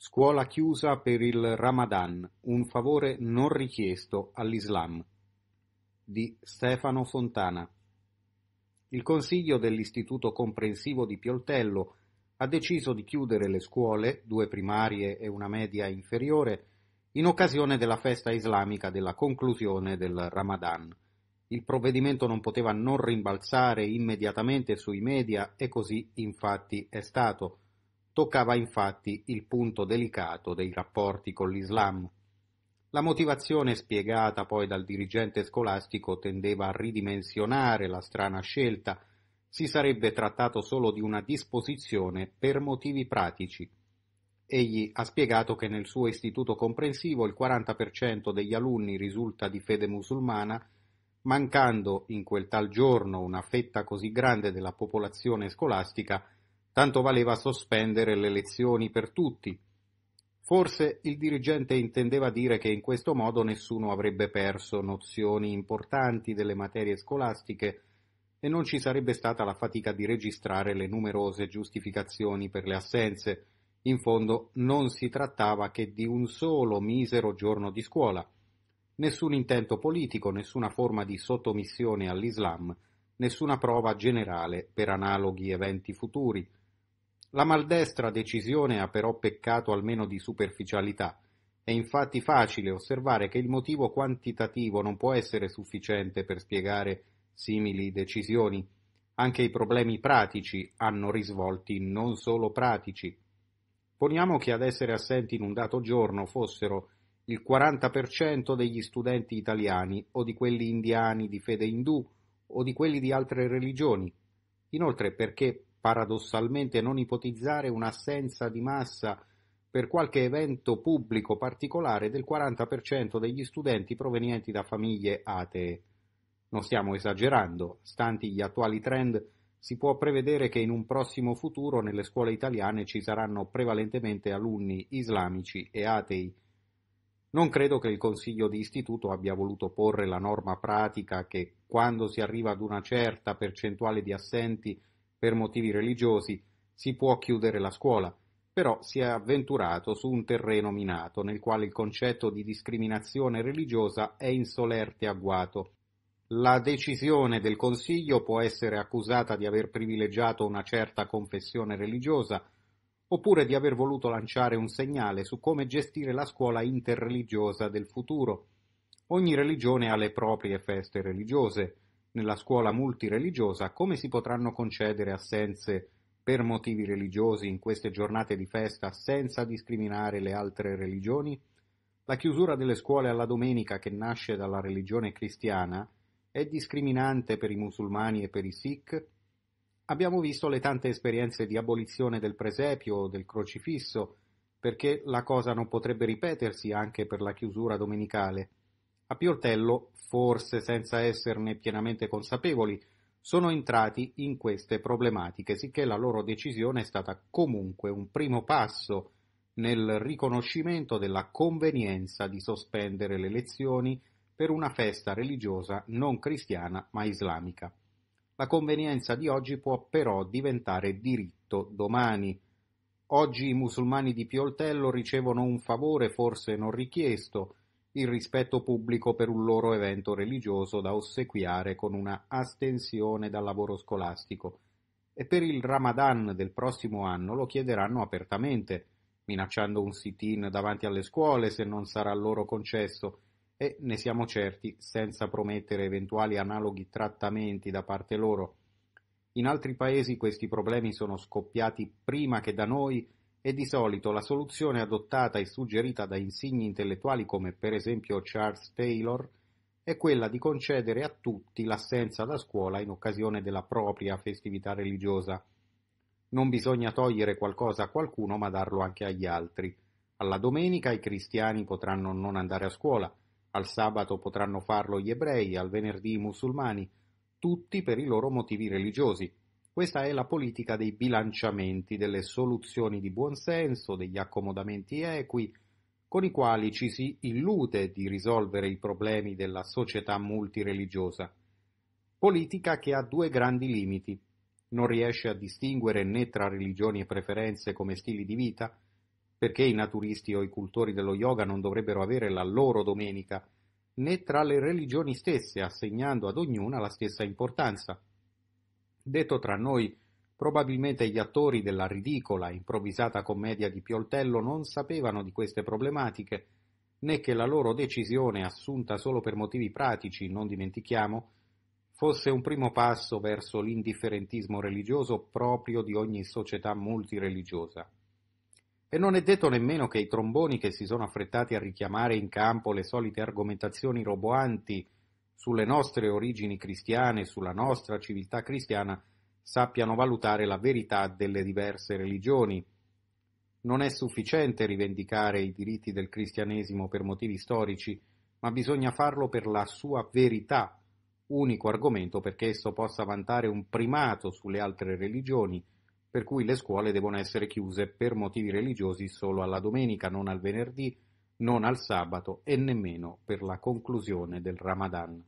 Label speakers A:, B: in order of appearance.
A: Scuola chiusa per il Ramadan, un favore non richiesto all'Islam di Stefano Fontana. Il consiglio dell'Istituto Comprensivo di Pioltello ha deciso di chiudere le scuole, due primarie e una media inferiore, in occasione della festa islamica della conclusione del Ramadan. Il provvedimento non poteva non rimbalzare immediatamente sui media e così infatti è stato toccava infatti il punto delicato dei rapporti con l'Islam. La motivazione spiegata poi dal dirigente scolastico tendeva a ridimensionare la strana scelta, si sarebbe trattato solo di una disposizione per motivi pratici. Egli ha spiegato che nel suo istituto comprensivo il 40% degli alunni risulta di fede musulmana, mancando in quel tal giorno una fetta così grande della popolazione scolastica Tanto valeva sospendere le lezioni per tutti. Forse il dirigente intendeva dire che in questo modo nessuno avrebbe perso nozioni importanti delle materie scolastiche e non ci sarebbe stata la fatica di registrare le numerose giustificazioni per le assenze. In fondo non si trattava che di un solo misero giorno di scuola. Nessun intento politico, nessuna forma di sottomissione all'Islam, nessuna prova generale per analoghi eventi futuri. La maldestra decisione ha però peccato almeno di superficialità. È infatti facile osservare che il motivo quantitativo non può essere sufficiente per spiegare simili decisioni. Anche i problemi pratici hanno risvolti non solo pratici. Poniamo che ad essere assenti in un dato giorno fossero il 40% degli studenti italiani o di quelli indiani di fede indù o di quelli di altre religioni. Inoltre perché paradossalmente non ipotizzare un'assenza di massa per qualche evento pubblico particolare del 40% degli studenti provenienti da famiglie atee. Non stiamo esagerando, stanti gli attuali trend, si può prevedere che in un prossimo futuro nelle scuole italiane ci saranno prevalentemente alunni islamici e atei. Non credo che il Consiglio di Istituto abbia voluto porre la norma pratica che quando si arriva ad una certa percentuale di assenti per motivi religiosi si può chiudere la scuola, però si è avventurato su un terreno minato nel quale il concetto di discriminazione religiosa è in solerte agguato. La decisione del Consiglio può essere accusata di aver privilegiato una certa confessione religiosa, oppure di aver voluto lanciare un segnale su come gestire la scuola interreligiosa del futuro. Ogni religione ha le proprie feste religiose, nella scuola multireligiosa come si potranno concedere assenze per motivi religiosi in queste giornate di festa senza discriminare le altre religioni? La chiusura delle scuole alla domenica che nasce dalla religione cristiana è discriminante per i musulmani e per i sikh? Abbiamo visto le tante esperienze di abolizione del presepio o del crocifisso, perché la cosa non potrebbe ripetersi anche per la chiusura domenicale. A Pioltello, forse senza esserne pienamente consapevoli, sono entrati in queste problematiche, sicché la loro decisione è stata comunque un primo passo nel riconoscimento della convenienza di sospendere le lezioni per una festa religiosa non cristiana ma islamica. La convenienza di oggi può però diventare diritto domani. Oggi i musulmani di Pioltello ricevono un favore forse non richiesto, il rispetto pubblico per un loro evento religioso da ossequiare con una astensione dal lavoro scolastico e per il Ramadan del prossimo anno lo chiederanno apertamente, minacciando un sit-in davanti alle scuole se non sarà loro concesso e ne siamo certi senza promettere eventuali analoghi trattamenti da parte loro. In altri paesi questi problemi sono scoppiati prima che da noi è di solito la soluzione adottata e suggerita da insigni intellettuali come per esempio Charles Taylor è quella di concedere a tutti l'assenza da scuola in occasione della propria festività religiosa. Non bisogna togliere qualcosa a qualcuno ma darlo anche agli altri. Alla domenica i cristiani potranno non andare a scuola, al sabato potranno farlo gli ebrei, al venerdì i musulmani, tutti per i loro motivi religiosi, questa è la politica dei bilanciamenti, delle soluzioni di buonsenso, degli accomodamenti equi, con i quali ci si illude di risolvere i problemi della società multireligiosa. Politica che ha due grandi limiti. Non riesce a distinguere né tra religioni e preferenze come stili di vita, perché i naturisti o i cultori dello yoga non dovrebbero avere la loro domenica, né tra le religioni stesse, assegnando ad ognuna la stessa importanza Detto tra noi, probabilmente gli attori della ridicola, improvvisata commedia di Pioltello non sapevano di queste problematiche, né che la loro decisione, assunta solo per motivi pratici, non dimentichiamo, fosse un primo passo verso l'indifferentismo religioso proprio di ogni società multireligiosa. E non è detto nemmeno che i tromboni che si sono affrettati a richiamare in campo le solite argomentazioni roboanti sulle nostre origini cristiane, sulla nostra civiltà cristiana, sappiano valutare la verità delle diverse religioni. Non è sufficiente rivendicare i diritti del cristianesimo per motivi storici, ma bisogna farlo per la sua verità, unico argomento perché esso possa vantare un primato sulle altre religioni, per cui le scuole devono essere chiuse per motivi religiosi solo alla domenica, non al venerdì, non al sabato e nemmeno per la conclusione del Ramadan.